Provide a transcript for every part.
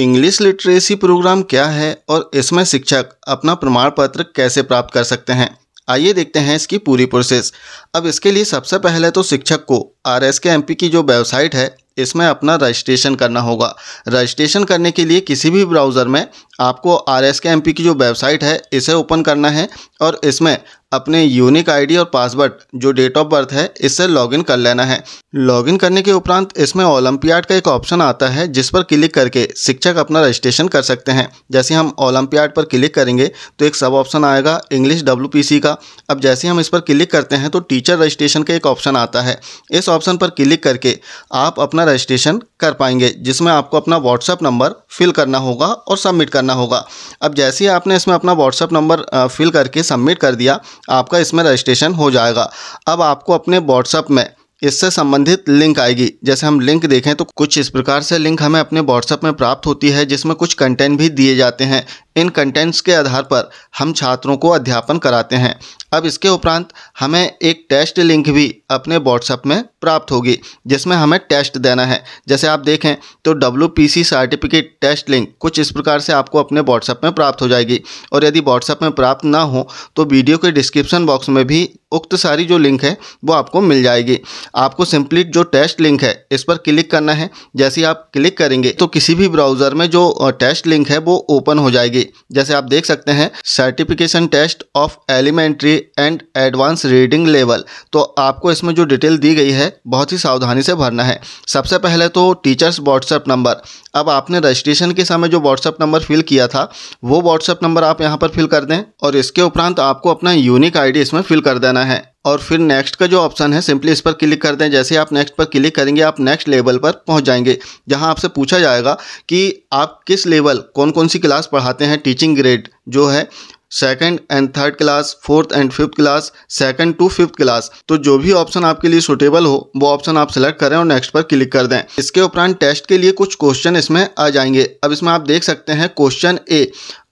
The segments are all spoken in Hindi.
इंग्लिश लिटरेसी प्रोग्राम क्या है और इसमें शिक्षक अपना प्रमाण पत्र कैसे प्राप्त कर सकते हैं आइए देखते हैं इसकी पूरी प्रोसेस अब इसके लिए सबसे पहले तो शिक्षक को R S K M P की जो वेबसाइट है इसमें अपना रजिस्ट्रेशन करना होगा रजिस्ट्रेशन करने के लिए किसी भी ब्राउज़र में आपको R S K M P की जो वेबसाइट है इसे ओपन करना है और इसमें अपने यूनिक आईडी और पासवर्ड जो डेट ऑफ बर्थ है इससे लॉगिन कर लेना है लॉगिन करने के उपरांत इसमें ओलंपियाड का एक ऑप्शन आता है जिस पर क्लिक करके शिक्षक अपना रजिस्ट्रेशन कर सकते हैं जैसे हम ओलंपियाड पर क्लिक करेंगे तो एक सब ऑप्शन आएगा इंग्लिश डब्ल्यू का अब जैसे हम इस पर क्लिक करते हैं तो टीचर रजिस्ट्रेशन का एक ऑप्शन आता है इस ऑप्शन पर क्लिक करके आप अपना रजिस्ट्रेशन कर पाएंगे जिसमें आपको अपना व्हाट्सएप नंबर फिल करना होगा और सबमिट करना करना होगा अब जैसे ही आपने इसमें अपना व्हाट्सअप नंबर फिल करके सबमिट कर दिया आपका इसमें रजिस्ट्रेशन हो जाएगा अब आपको अपने व्हाट्सअप में इससे संबंधित लिंक आएगी जैसे हम लिंक देखें तो कुछ इस प्रकार से लिंक हमें अपने व्हाट्सएप में प्राप्त होती है जिसमें कुछ कंटेंट भी दिए जाते हैं इन कंटेंट्स के आधार पर हम छात्रों को अध्यापन कराते हैं अब इसके उपरांत हमें एक टेस्ट लिंक भी अपने व्हाट्सएप में प्राप्त होगी जिसमें हमें टेस्ट देना है जैसे आप देखें तो डब्ल्यू सर्टिफिकेट टेस्ट लिंक कुछ इस प्रकार से आपको अपने व्हाट्सएप में प्राप्त हो जाएगी और यदि व्हाट्सएप में प्राप्त ना हो तो वीडियो के डिस्क्रिप्शन बॉक्स में भी उक्त सारी जो लिंक है वो आपको मिल जाएगी आपको सिंपली जो टेस्ट लिंक है इस पर क्लिक करना है जैसे आप क्लिक करेंगे तो किसी भी ब्राउज़र में जो टेस्ट लिंक है वो ओपन हो जाएगी भी जैसे आप देख सकते हैं certification test of elementary and advance reading level तो आपको इसमें जो डिटेल दी गई है बहुत ही सावधानी से भरना है सबसे पहले तो टीचर्स व्हाट्सएप नंबर अब आपने रजिस्ट्रेशन के समय जो व्हाट्सएप नंबर फिल किया था वो व्हाट्सएप नंबर आप यहाँ पर फिल कर दें और इसके उपरांत आपको अपना यूनिक आईडी इसमें फिल कर देना है और फिर नेक्स्ट का जो ऑप्शन है सिंपली इस पर क्लिक कर दें जैसे आप नेक्स्ट पर क्लिक करेंगे आप नेक्स्ट लेवल पर पहुंच जाएंगे जहां आपसे पूछा जाएगा कि आप किस लेवल कौन कौन सी क्लास पढ़ाते हैं टीचिंग ग्रेड जो है second and third class fourth and fifth class second to fifth class तो जो भी ऑप्शन आपके लिए सुटेबल हो वो ऑप्शन आप सेलेक्ट करें और नेक्स्ट पर क्लिक कर दें इसके उपरांत टेस्ट के लिए कुछ क्वेश्चन इसमें आ जाएंगे अब इसमें आप देख सकते हैं क्वेश्चन ए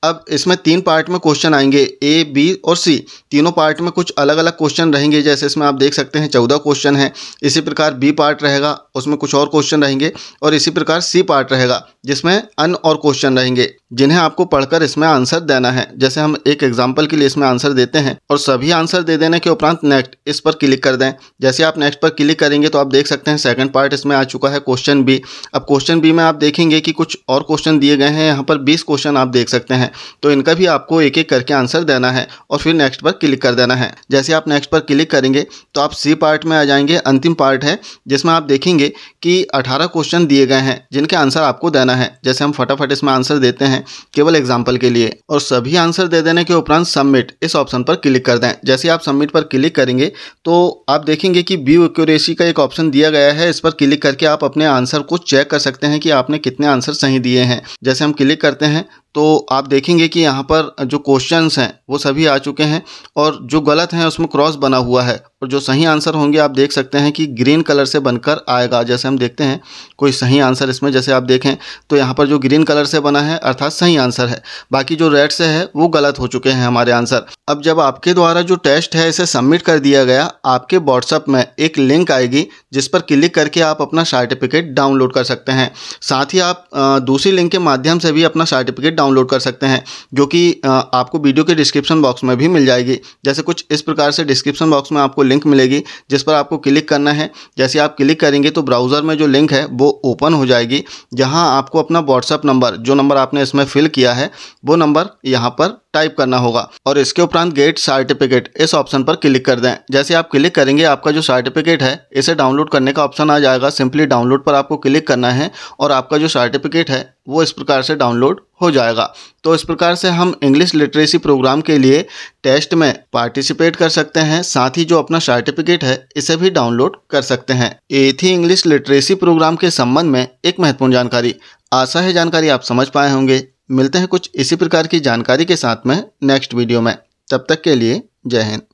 अब इसमें तीन पार्ट में क्वेश्चन आएंगे ए बी और सी तीनों पार्ट में कुछ अलग अलग क्वेश्चन रहेंगे जैसे इसमें आप देख सकते हैं चौदह क्वेश्चन हैं इसी प्रकार बी पार्ट रहेगा उसमें कुछ और क्वेश्चन रहेंगे और इसी प्रकार सी पार्ट रहेगा जिसमें अन और क्वेश्चन रहेंगे जिन्हें आपको पढ़कर इसमें आंसर देना है जैसे हम एक एग्जाम्पल के लिए इसमें आंसर देते हैं और सभी आंसर दे देने के उपरांत नेक्स्ट इस पर क्लिक कर दें जैसे आप नेक्स्ट पर क्लिक करेंगे तो आप देख सकते हैं सेकंड पार्ट इसमें आ चुका है क्वेश्चन बी अब क्वेश्चन बी में आप देखेंगे कि कुछ और क्वेश्चन दिए गए हैं यहाँ पर बीस क्वेश्चन आप देख सकते हैं तो इनका भी आपको एक एक करके आंसर देना है और फिर नेक्स्ट पर क्लिक कर देना है जैसे आप नेक्स्ट पर क्लिक करेंगे तो आप सी पार्ट में आ जाएंगे अंतिम पार्ट है जिसमें आप देखेंगे कि अठारह क्वेश्चन दिए गए हैं जिनके आंसर आपको देना है जैसे हम फटाफट इसमें आंसर देते हैं केवल एग्जाम्पल के लिए और सभी आंसर दे देने के उपरांत सबमिट इस ऑप्शन पर क्लिक कर दें जैसे आप सबमिट पर क्लिक करेंगे तो आप देखेंगे कि बी एक्यूरेसी का एक ऑप्शन दिया गया है इस पर क्लिक करके आप अपने आंसर को चेक कर सकते हैं कि आपने कितने आंसर सही दिए हैं जैसे हम क्लिक करते हैं तो आप देखेंगे कि यहाँ पर जो क्वेश्चंस हैं वो सभी आ चुके हैं और जो गलत हैं उसमें क्रॉस बना हुआ है और जो सही आंसर होंगे आप देख सकते हैं कि ग्रीन कलर से बनकर आएगा जैसे हम देखते हैं कोई सही आंसर इसमें जैसे आप देखें तो यहाँ पर जो ग्रीन कलर से बना है अर्थात सही आंसर है बाकी जो रेड से है वो गलत हो चुके हैं हमारे आंसर अब जब आपके द्वारा जो टेस्ट है इसे सबमिट कर दिया गया आपके व्हाट्सअप में एक लिंक आएगी जिस पर क्लिक करके आप अपना सर्टिफिकेट डाउनलोड कर सकते हैं साथ ही आप दूसरी लिंक के माध्यम से भी अपना सर्टिफिकेट डाउनलोड कर सकते हैं जो कि आपको वीडियो के डिस्क्रिप्शन बॉक्स में भी मिल जाएगी जैसे कुछ इस प्रकार से डिस्क्रिप्शन बॉक्स में आपको लिंक मिलेगी जिस पर आपको क्लिक करना है जैसे आप क्लिक करेंगे तो ब्राउज़र में जो लिंक है वो ओपन हो जाएगी जहाँ आपको अपना व्हाट्सअप नंबर जो नंबर आपने इसमें फिल किया है वो नंबर यहाँ पर टाइप करना होगा और इसके उपरांत गेट सर्टिफिकेट इस ऑप्शन पर क्लिक कर दें जैसे आप क्लिक करेंगे आपका जो सर्टिफिकेट है इसे डाउनलोड करने का ऑप्शन आ जाएगा सिंपली डाउनलोड पर आपको क्लिक करना है और आपका जो सर्टिफिकेट है वो इस प्रकार से डाउनलोड हो जाएगा तो इस प्रकार से हम इंग्लिश लिटरेसी प्रोग्राम के लिए टेस्ट में पार्टिसिपेट कर सकते हैं साथ ही जो अपना सर्टिफिकेट है इसे भी डाउनलोड कर सकते हैं ये थी इंग्लिश लिटरेसी प्रोग्राम के संबंध में एक महत्वपूर्ण जानकारी आशा है जानकारी आप समझ पाए होंगे मिलते हैं कुछ इसी प्रकार की जानकारी के साथ में नेक्स्ट वीडियो में तब तक के लिए जय हिंद